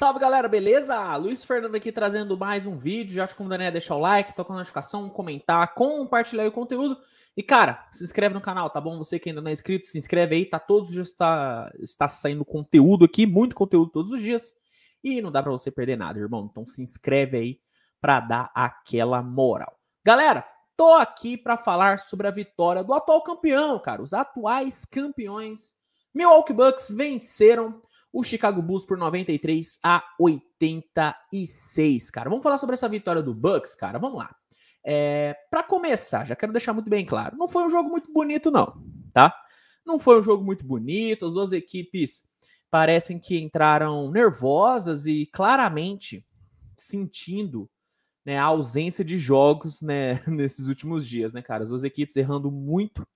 Salve galera, beleza? Luiz Fernando aqui trazendo mais um vídeo. Já te como a deixar o like, tocar a notificação, comentar, compartilhar o conteúdo. E cara, se inscreve no canal, tá bom? Você que ainda não é inscrito, se inscreve aí, tá? Todos os dias tá, está saindo conteúdo aqui, muito conteúdo todos os dias. E não dá para você perder nada, irmão. Então se inscreve aí para dar aquela moral. Galera, tô aqui para falar sobre a vitória do atual campeão, cara. Os atuais campeões Milwaukee Bucks venceram o Chicago Bulls por 93 a 86, cara. Vamos falar sobre essa vitória do Bucks, cara. Vamos lá. É, para começar, já quero deixar muito bem claro, não foi um jogo muito bonito não, tá? Não foi um jogo muito bonito, as duas equipes parecem que entraram nervosas e claramente sentindo né, a ausência de jogos né, nesses últimos dias, né, cara? As duas equipes errando muito,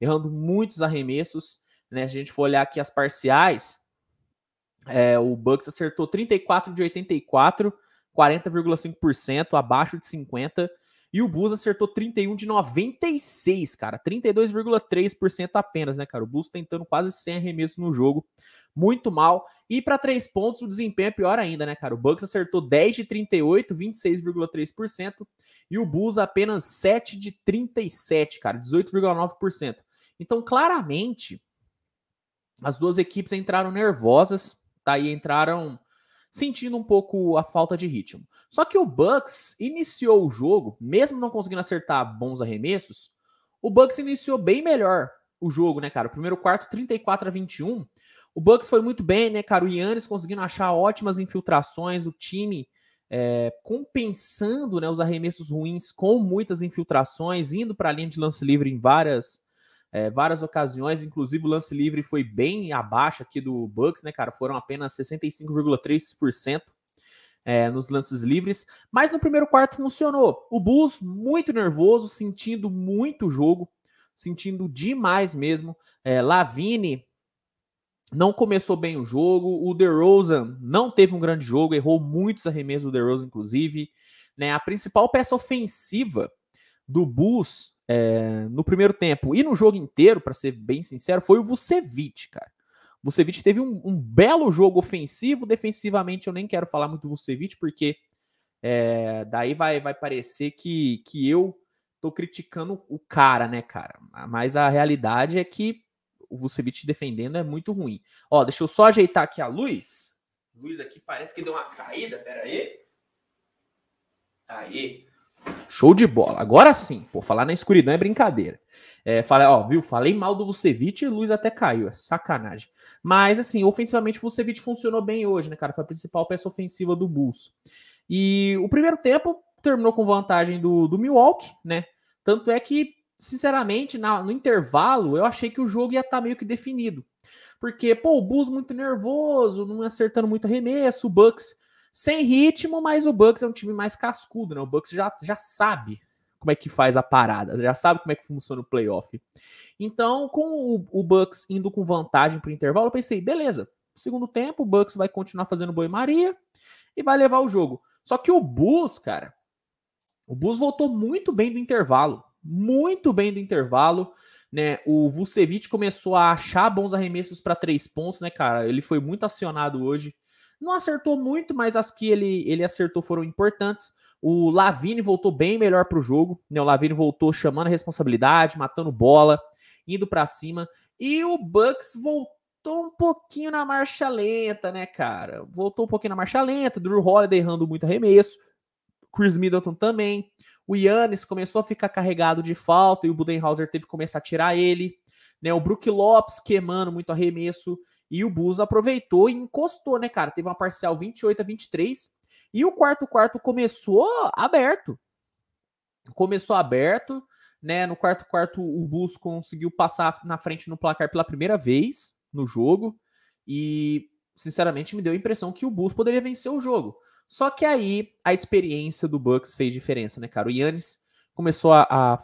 errando muitos arremessos, né? Se a gente for olhar aqui as parciais, é, o Bucks acertou 34 de 84, 40,5%, abaixo de 50%. E o Bulls acertou 31 de 96, cara. 32,3% apenas, né, cara? O Bulls tentando quase 100 arremessos no jogo. Muito mal. E para três pontos, o desempenho é pior ainda, né, cara? O Bucks acertou 10 de 38, 26,3%. E o Bulls apenas 7 de 37, cara. 18,9%. Então, claramente, as duas equipes entraram nervosas tá? E entraram sentindo um pouco a falta de ritmo. Só que o Bucks iniciou o jogo, mesmo não conseguindo acertar bons arremessos, o Bucks iniciou bem melhor o jogo, né, cara? O primeiro quarto, 34 a 21. O Bucks foi muito bem, né, cara? O Yannis conseguindo achar ótimas infiltrações, o time é, compensando né, os arremessos ruins com muitas infiltrações, indo para a linha de lance livre em várias é, várias ocasiões, inclusive o lance livre foi bem abaixo aqui do Bucks, né, cara? Foram apenas 65,3% é, nos lances livres, mas no primeiro quarto funcionou. O Bulls muito nervoso, sentindo muito jogo, sentindo demais mesmo. É, Lavine não começou bem o jogo, o DeRozan não teve um grande jogo, errou muitos arremessos do DeRozan, inclusive. Né, a principal peça ofensiva do Bulls é, no primeiro tempo e no jogo inteiro, para ser bem sincero, foi o Vucevic, cara. O Vucevic teve um, um, belo jogo ofensivo, defensivamente eu nem quero falar muito do Vucevic, porque é, daí vai, vai parecer que, que eu tô criticando o cara, né, cara? Mas a realidade é que o Vucevic defendendo é muito ruim. Ó, deixa eu só ajeitar aqui a luz. Luz aqui parece que deu uma caída, pera aí. Aí. Show de bola. Agora sim, pô, falar na escuridão é brincadeira. É, falei, ó, viu? Falei mal do Vucevic e Luiz até caiu. É sacanagem. Mas, assim, ofensivamente o Vucevic funcionou bem hoje, né, cara? Foi a principal peça ofensiva do Bulls. E o primeiro tempo terminou com vantagem do, do Milwaukee, né? Tanto é que, sinceramente, na, no intervalo, eu achei que o jogo ia estar tá meio que definido. Porque, pô, o Bulls muito nervoso, não acertando muito arremesso, o Bucks sem ritmo, mas o Bucks é um time mais cascudo, né? O Bucks já, já sabe como é que faz a parada, já sabe como é que funciona o playoff. Então, com o, o Bucks indo com vantagem para o intervalo, eu pensei, beleza, segundo tempo, o Bucks vai continuar fazendo boi-maria e vai levar o jogo. Só que o Bulls, cara, o Bulls voltou muito bem do intervalo, muito bem do intervalo, né? O Vucevic começou a achar bons arremessos para três pontos, né, cara? Ele foi muito acionado hoje não acertou muito, mas as que ele, ele acertou foram importantes. O Lavine voltou bem melhor para o jogo. Né? O Lavine voltou chamando a responsabilidade, matando bola, indo para cima. E o Bucks voltou um pouquinho na marcha lenta, né, cara? Voltou um pouquinho na marcha lenta. Drew Holiday errando muito arremesso. Chris Middleton também. O Yannis começou a ficar carregado de falta e o Budenhauser teve que começar a tirar ele. Né, o Brook Lopes queimando muito arremesso. E o Bulls aproveitou e encostou, né, cara? Teve uma parcial 28 a 23. E o quarto quarto começou aberto. Começou aberto, né? No quarto quarto o Bulls conseguiu passar na frente no placar pela primeira vez no jogo. E, sinceramente, me deu a impressão que o Bulls poderia vencer o jogo. Só que aí a experiência do Bucks fez diferença, né, cara? O Yannis começou a, a,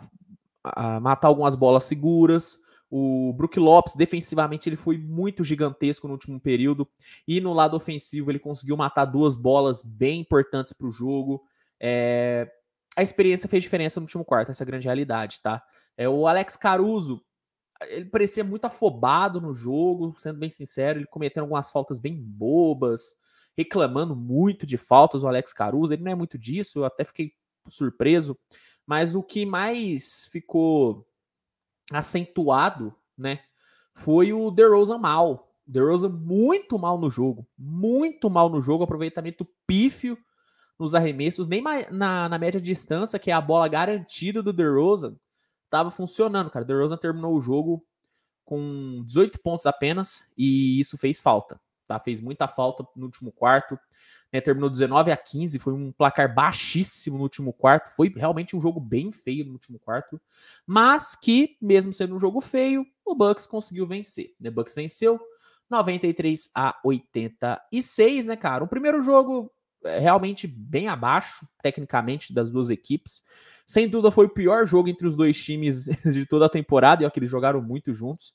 a matar algumas bolas seguras, o Brook Lopes, defensivamente, ele foi muito gigantesco no último período. E no lado ofensivo, ele conseguiu matar duas bolas bem importantes para o jogo. É... A experiência fez diferença no último quarto, essa é a grande realidade, tá? É, o Alex Caruso, ele parecia muito afobado no jogo, sendo bem sincero, ele cometendo algumas faltas bem bobas, reclamando muito de faltas, o Alex Caruso, ele não é muito disso, eu até fiquei surpreso, mas o que mais ficou acentuado, né? Foi o DeRozan mal. DeRozan muito mal no jogo. Muito mal no jogo. Aproveitamento pífio nos arremessos. Nem na, na média distância, que é a bola garantida do DeRozan, estava funcionando, cara. DeRozan terminou o jogo com 18 pontos apenas e isso fez falta, tá? Fez muita falta no último quarto né, terminou 19 a 15, foi um placar baixíssimo no último quarto, foi realmente um jogo bem feio no último quarto, mas que, mesmo sendo um jogo feio, o Bucks conseguiu vencer. O né, Bucks venceu 93 a 86, né, cara? Um primeiro jogo é, realmente bem abaixo, tecnicamente, das duas equipes. Sem dúvida, foi o pior jogo entre os dois times de toda a temporada, e ó, que eles jogaram muito juntos,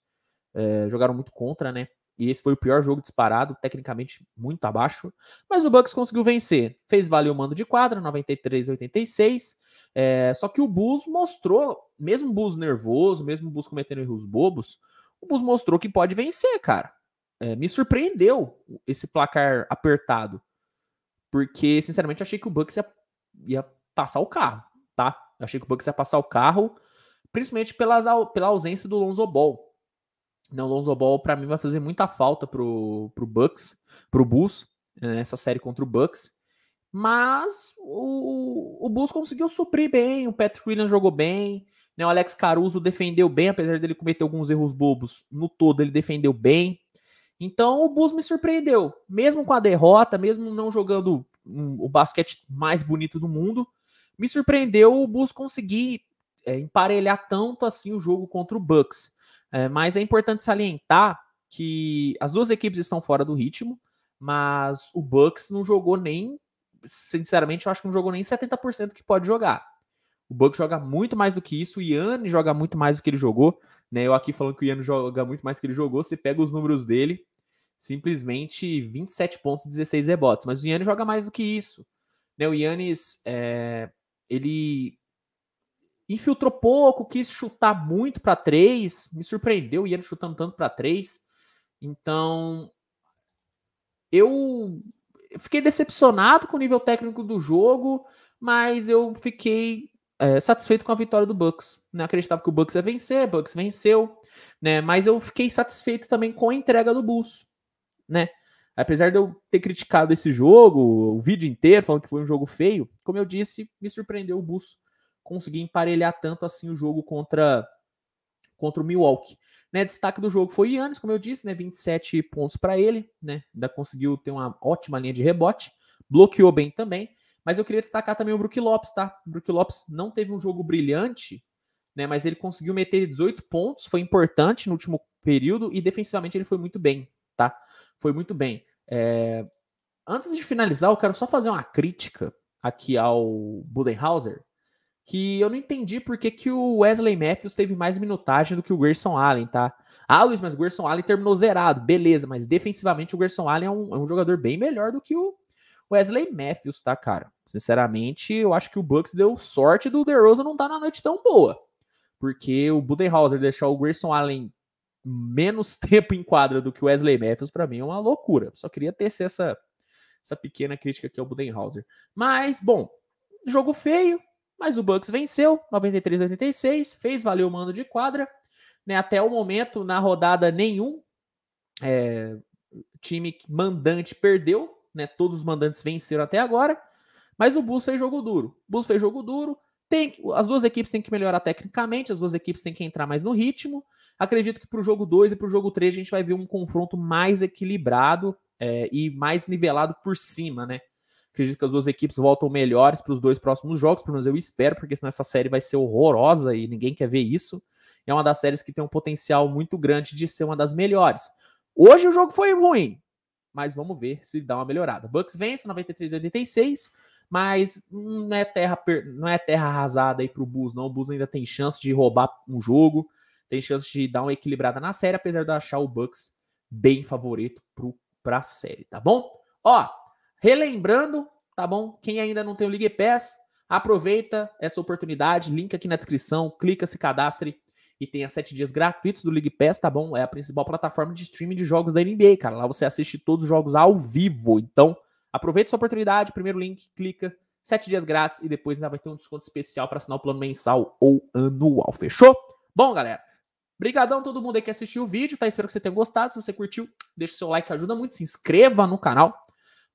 é, jogaram muito contra, né? E esse foi o pior jogo disparado, tecnicamente muito abaixo. Mas o Bucks conseguiu vencer. Fez valer o mando de quadra, 93 86. É, só que o Bulls mostrou, mesmo o Bulls nervoso, mesmo o Bulls cometendo erros bobos, o Bulls mostrou que pode vencer, cara. É, me surpreendeu esse placar apertado. Porque, sinceramente, achei que o Bucks ia, ia passar o carro, tá? Achei que o Bucks ia passar o carro, principalmente pelas, pela ausência do Lonzo Ball. Não, né, Lonzo Ball para mim vai fazer muita falta pro pro Bucks, pro Bulls nessa né, série contra o Bucks. Mas o, o Bulls conseguiu suprir bem, o Patrick Williams jogou bem, né? O Alex Caruso defendeu bem, apesar dele cometer alguns erros bobos. No todo ele defendeu bem. Então o Bulls me surpreendeu, mesmo com a derrota, mesmo não jogando o basquete mais bonito do mundo, me surpreendeu o Bulls conseguir é, emparelhar tanto assim o jogo contra o Bucks. É, mas é importante salientar que as duas equipes estão fora do ritmo, mas o Bucks não jogou nem, sinceramente, eu acho que não jogou nem 70% que pode jogar. O Bucks joga muito mais do que isso, o Yanni joga muito mais do que ele jogou, né? Eu aqui falando que o Yanni joga muito mais do que ele jogou, você pega os números dele, simplesmente 27 pontos, 16 rebotes, mas o Yanni joga mais do que isso. Né? O Yannis, é, ele infiltrou pouco, quis chutar muito para três, me surpreendeu e ele chutando tanto para três. Então, eu fiquei decepcionado com o nível técnico do jogo, mas eu fiquei é, satisfeito com a vitória do Bucks. Não né? acreditava que o Bucks ia vencer, Bucks venceu, né? Mas eu fiquei satisfeito também com a entrega do Bulls, né? Apesar de eu ter criticado esse jogo, o vídeo inteiro falando que foi um jogo feio, como eu disse, me surpreendeu o Bulls conseguir emparelhar tanto assim o jogo contra contra o Milwaukee. Né, destaque do jogo foi Yannis, como eu disse, né, 27 pontos para ele, né, ainda conseguiu ter uma ótima linha de rebote, bloqueou bem também, mas eu queria destacar também o Brook Lopes, tá? O Brook Lopes não teve um jogo brilhante, né, mas ele conseguiu meter 18 pontos, foi importante no último período e defensivamente ele foi muito bem, tá? Foi muito bem. É... Antes de finalizar, eu quero só fazer uma crítica aqui ao Budenhauser, que eu não entendi por que, que o Wesley Matthews teve mais minutagem do que o Gerson Allen, tá? Ah, Luiz, mas o Gerson Allen terminou zerado, beleza, mas defensivamente o Gerson Allen é um, é um jogador bem melhor do que o Wesley Matthews, tá, cara? Sinceramente, eu acho que o Bucks deu sorte do DeRozan não tá na noite tão boa, porque o Budenhauser deixar o Gerson Allen menos tempo em quadra do que o Wesley Matthews, para mim é uma loucura. Só queria tecer essa, essa pequena crítica aqui ao Budenhauser. Mas, bom, jogo feio, mas o Bucks venceu, 93 86, fez valer o mando de quadra. Né? Até o momento, na rodada nenhum, é, time mandante perdeu, né? Todos os mandantes venceram até agora. Mas o Bulls fez jogo duro. O Bulls fez jogo duro. Tem, as duas equipes têm que melhorar tecnicamente, as duas equipes têm que entrar mais no ritmo. Acredito que para o jogo 2 e para o jogo 3 a gente vai ver um confronto mais equilibrado é, e mais nivelado por cima, né? Acredito que as duas equipes voltam melhores para os dois próximos jogos, pelo menos eu espero, porque senão essa série vai ser horrorosa e ninguém quer ver isso. É uma das séries que tem um potencial muito grande de ser uma das melhores. Hoje o jogo foi ruim, mas vamos ver se dá uma melhorada. Bucks vence 93 86, mas não é terra não é terra arrasada aí para o Bulls, não. O Bulls ainda tem chance de roubar um jogo, tem chance de dar uma equilibrada na série, apesar de eu achar o Bucks bem favorito pro, a série, tá bom? Ó, Relembrando, tá bom? Quem ainda não tem o Ligue Pass, aproveita essa oportunidade, link aqui na descrição, clica, se cadastre e tenha sete dias gratuitos do League Pass, tá bom? É a principal plataforma de streaming de jogos da NBA, cara. Lá você assiste todos os jogos ao vivo. Então, aproveita essa oportunidade, primeiro link, clica, sete dias grátis e depois ainda vai ter um desconto especial para assinar o plano mensal ou anual, fechou? Bom, galera, a todo mundo aí que assistiu o vídeo, tá? Espero que você tenha gostado. Se você curtiu, deixa o seu like, ajuda muito, se inscreva no canal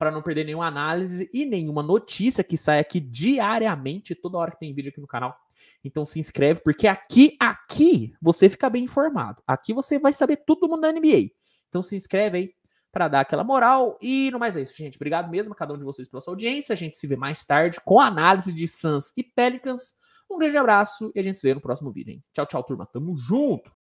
para não perder nenhuma análise e nenhuma notícia que sai aqui diariamente, toda hora que tem vídeo aqui no canal. Então se inscreve, porque aqui, aqui, você fica bem informado. Aqui você vai saber do mundo da NBA. Então se inscreve aí para dar aquela moral. E no mais é isso, gente. Obrigado mesmo a cada um de vocês pela sua audiência. A gente se vê mais tarde com a análise de Suns e Pelicans. Um grande abraço e a gente se vê no próximo vídeo. Hein? Tchau, tchau, turma. Tamo junto!